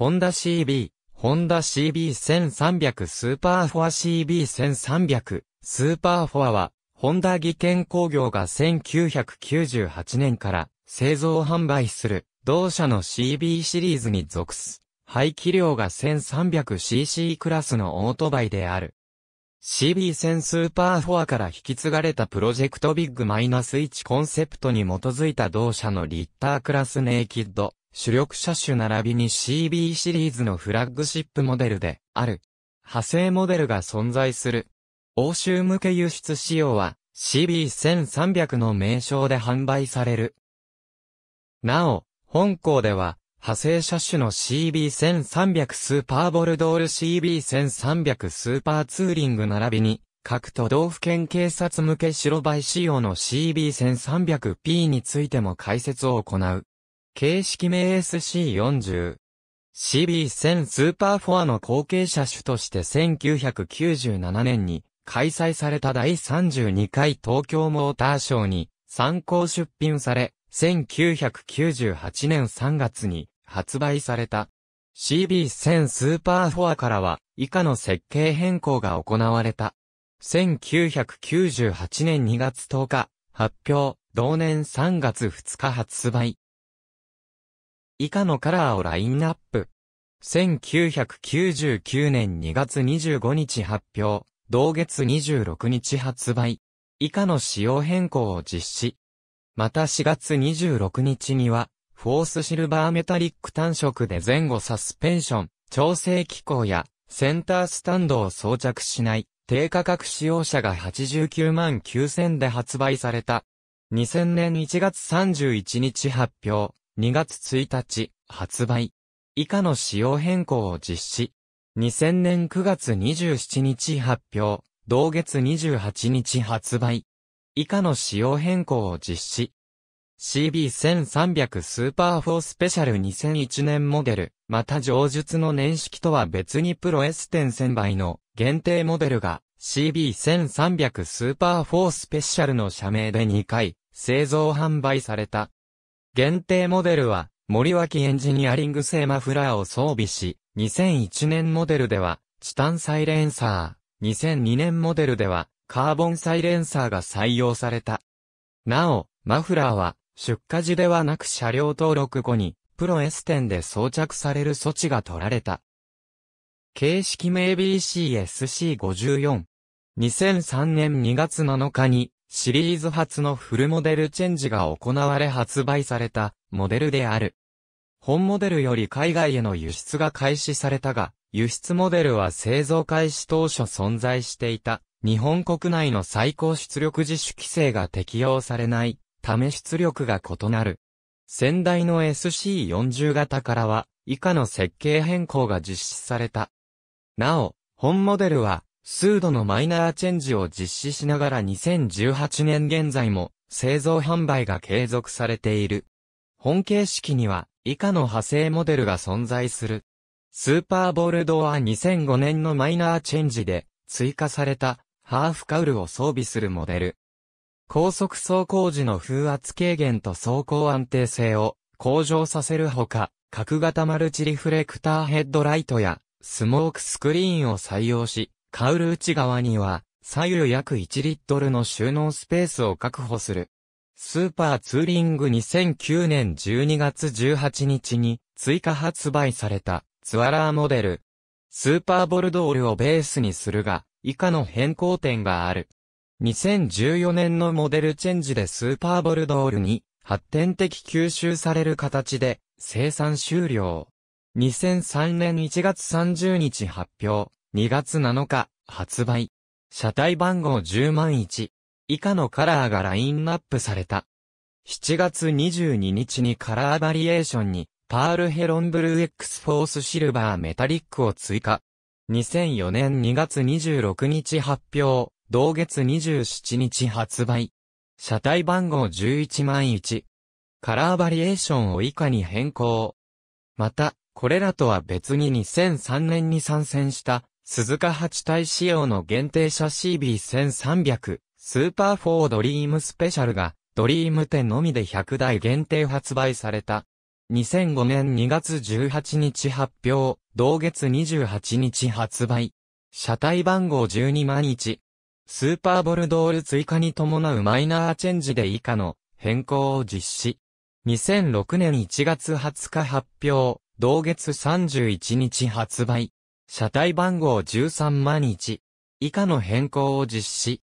ホンダ CB、ホンダ CB1300 スーパーフォア CB1300、スーパーフォアは、ホンダ技研工業が1998年から製造販売する同社の CB シリーズに属す。排気量が 1300cc クラスのオートバイである。CB1000 スーパーフォアから引き継がれたプロジェクトビッグマイナス1コンセプトに基づいた同社のリッタークラスネイキッド主力車種並びに CB シリーズのフラッグシップモデルである。派生モデルが存在する。欧州向け輸出仕様は CB1300 の名称で販売される。なお、本校では、派生車種の CB1300 スーパーボルドール CB1300 スーパーツーリング並びに、各都道府県警察向け白バイ仕様の CB1300P についても解説を行う。形式名 SC40。CB1000 スーパーフォアの後継者種として1997年に開催された第32回東京モーターショーに参考出品され、1998年3月に発売された CB1000 スーパーフォアからは以下の設計変更が行われた。1998年2月10日発表、同年3月2日発売。以下のカラーをラインナップ。1999年2月25日発表、同月26日発売。以下の仕様変更を実施。また4月26日には、フォースシルバーメタリック単色で前後サスペンション、調整機構や、センタースタンドを装着しない、低価格使用者が89万9000で発売された。2000年1月31日発表、2月1日、発売。以下の仕様変更を実施。2000年9月27日発表、同月28日発売。以下の仕様変更を実施。CB1300 スーパー4スペシャル2001年モデル、また上述の年式とは別にプロ S.1000 倍の限定モデルが CB1300 スーパー4スペシャルの社名で2回製造販売された。限定モデルは、森脇エンジニアリング製マフラーを装備し、2001年モデルでは、チタンサイレンサー、2002年モデルでは、カーボンサイレンサーが採用された。なお、マフラーは、出荷時ではなく車両登録後に、プロ S 店で装着される措置が取られた。形式名 BCSC54。2003年2月7日にシリーズ初のフルモデルチェンジが行われ発売されたモデルである。本モデルより海外への輸出が開始されたが、輸出モデルは製造開始当初存在していた日本国内の最高出力自主規制が適用されないため出力が異なる。先代の SC40 型からは以下の設計変更が実施された。なお、本モデルは数度のマイナーチェンジを実施しながら2018年現在も製造販売が継続されている。本形式には以下の派生モデルが存在する。スーパーボルドは2005年のマイナーチェンジで追加されたハーフカウルを装備するモデル。高速走行時の風圧軽減と走行安定性を向上させるほか、角型マルチリフレクターヘッドライトやスモークスクリーンを採用し、カウル内側には、左右約1リットルの収納スペースを確保する。スーパーツーリング2009年12月18日に追加発売されたツアラーモデル。スーパーボルドールをベースにするが、以下の変更点がある。2014年のモデルチェンジでスーパーボルドールに発展的吸収される形で生産終了。2003年1月30日発表。2月7日、発売。車体番号10万1。以下のカラーがラインナップされた。7月22日にカラーバリエーションに、パールヘロンブルー X フォースシルバーメタリックを追加。2004年2月26日発表、同月27日発売。車体番号11万1。カラーバリエーションを以下に変更。また、これらとは別に2003年に参戦した鈴鹿八体仕様の限定車 CB1300、スーパー4ドリームスペシャルが、ドリーム店のみで100台限定発売された。2005年2月18日発表、同月28日発売。車体番号12万1。スーパーボルドール追加に伴うマイナーチェンジで以下の変更を実施。2006年1月20日発表、同月31日発売。車体番号13万1以下の変更を実施。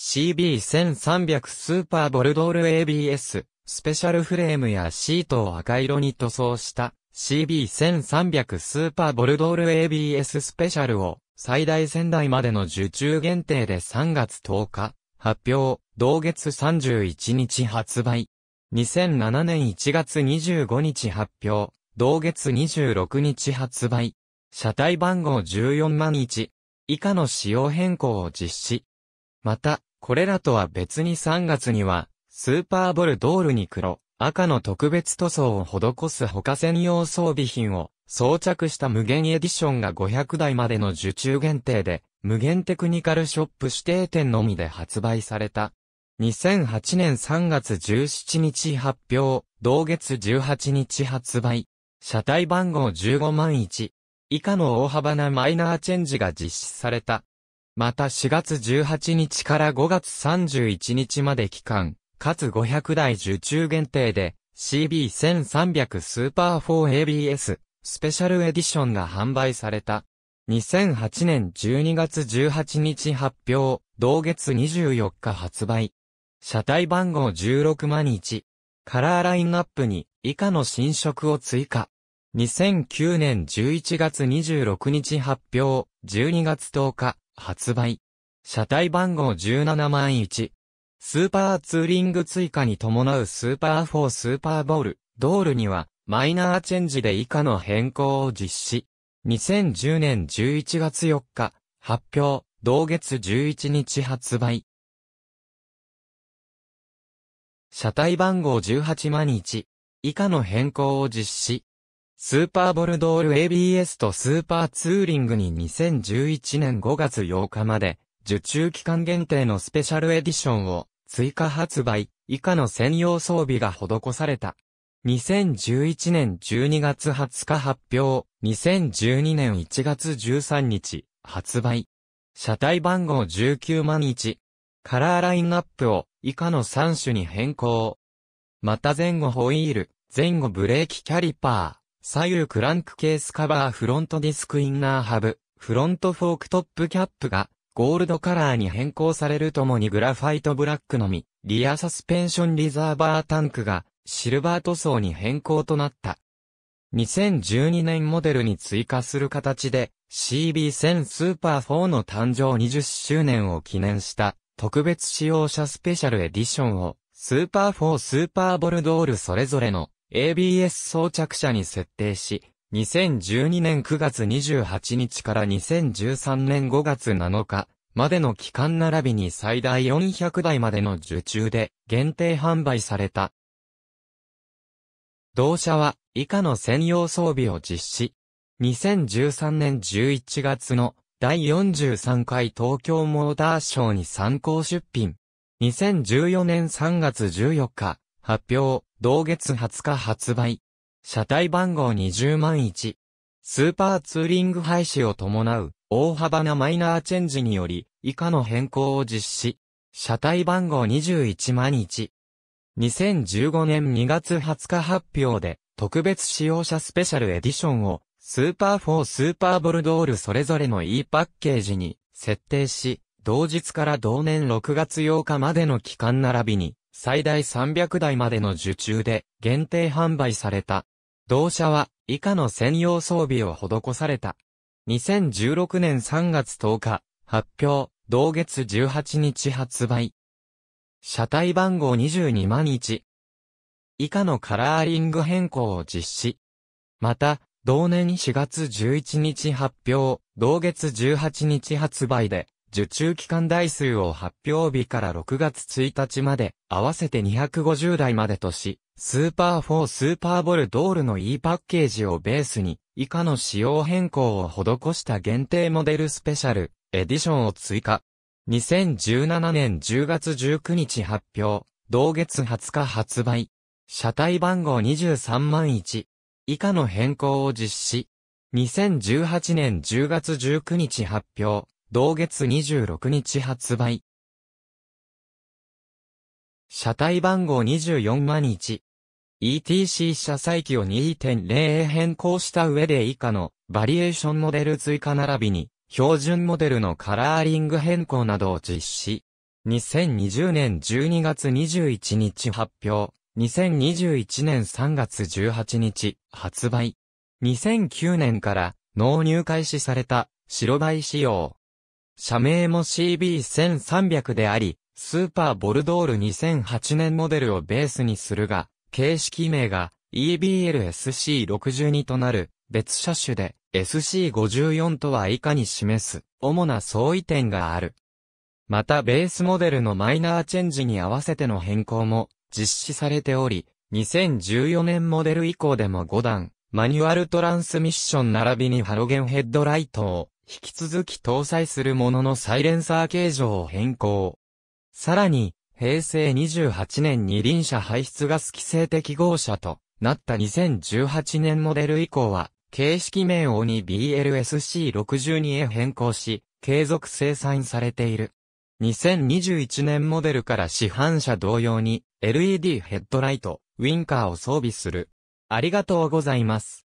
CB1300 スーパーボルドール ABS、スペシャルフレームやシートを赤色に塗装した CB1300 スーパーボルドール ABS スペシャルを最大仙台までの受注限定で3月10日発表、同月31日発売。2007年1月25日発表、同月26日発売。車体番号14万1以下の仕様変更を実施。また、これらとは別に3月には、スーパーボルドールに黒、赤の特別塗装を施す他専用装備品を装着した無限エディションが500台までの受注限定で、無限テクニカルショップ指定店のみで発売された。2008年3月17日発表、同月18日発売。車体番号15万1以下の大幅なマイナーチェンジが実施された。また4月18日から5月31日まで期間、かつ500台受注限定で CB1300 スーパー 4ABS スペシャルエディションが販売された。2008年12月18日発表、同月24日発売。車体番号16万1。カラーラインナップに以下の新色を追加。2009年11月26日発表、12月10日、発売。車体番号17万1。スーパーツーリング追加に伴うスーパー4スーパーボール、ドールには、マイナーチェンジで以下の変更を実施。2010年11月4日、発表、同月11日発売。車体番号18万1以下の変更を実施。スーパーボルドール ABS とスーパーツーリングに2011年5月8日まで、受注期間限定のスペシャルエディションを追加発売、以下の専用装備が施された。2011年12月20日発表、2012年1月13日、発売。車体番号19万1。カラーラインナップを以下の3種に変更。また前後ホイール、前後ブレーキキャリパー。左右クランクケースカバーフロントディスクインナーハブ、フロントフォークトップキャップが、ゴールドカラーに変更されるともにグラファイトブラックのみ、リアサスペンションリザーバータンクが、シルバー塗装に変更となった。2012年モデルに追加する形で CB1000 スーパー4の誕生20周年を記念した特別使用者スペシャルエディションをスーパー4スーパーボルドールそれぞれの ABS 装着車に設定し、2012年9月28日から2013年5月7日までの期間並びに最大400台までの受注で限定販売された。同社は以下の専用装備を実施。2013年11月の第43回東京モーターショーに参考出品。2014年3月14日、発表、同月20日発売。車体番号20万1。スーパーツーリング廃止を伴う大幅なマイナーチェンジにより以下の変更を実施。車体番号21万1。2015年2月20日発表で特別使用者スペシャルエディションをスーパー4スーパーボルドールそれぞれの E パッケージに設定し、同日から同年6月8日までの期間並びに最大300台までの受注で限定販売された。同社は以下の専用装備を施された。2016年3月10日、発表、同月18日発売。車体番号22万1。以下のカラーリング変更を実施。また、同年4月11日発表、同月18日発売で、受注期間台数を発表日から6月1日まで、合わせて250台までとし、スーパー4スーパーボルドールの E パッケージをベースに、以下の仕様変更を施した限定モデルスペシャル、エディションを追加。2017年10月19日発表、同月20日発売。車体番号23万1。以下の変更を実施。2018年10月19日発表、同月26日発売。車体番号24万1。ETC 車載機を2.0へ変更した上で以下のバリエーションモデル追加並びに標準モデルのカラーリング変更などを実施。2020年12月21日発表。2021年3月18日発売。2009年から納入開始された白バイ仕様。社名も CB1300 であり、スーパーボルドール2008年モデルをベースにするが、形式名が EBLSC62 となる別車種で SC54 とは以下に示す主な相違点がある。またベースモデルのマイナーチェンジに合わせての変更も実施されており、2014年モデル以降でも5段、マニュアルトランスミッション並びにハロゲンヘッドライトを引き続き搭載するもののサイレンサー形状を変更。さらに、平成28年に輪車排出ガス規制適合車となった2018年モデル以降は、形式名をに BLSC62 へ変更し、継続生産されている。2021年モデルから市販車同様に LED ヘッドライト、ウィンカーを装備する。ありがとうございます。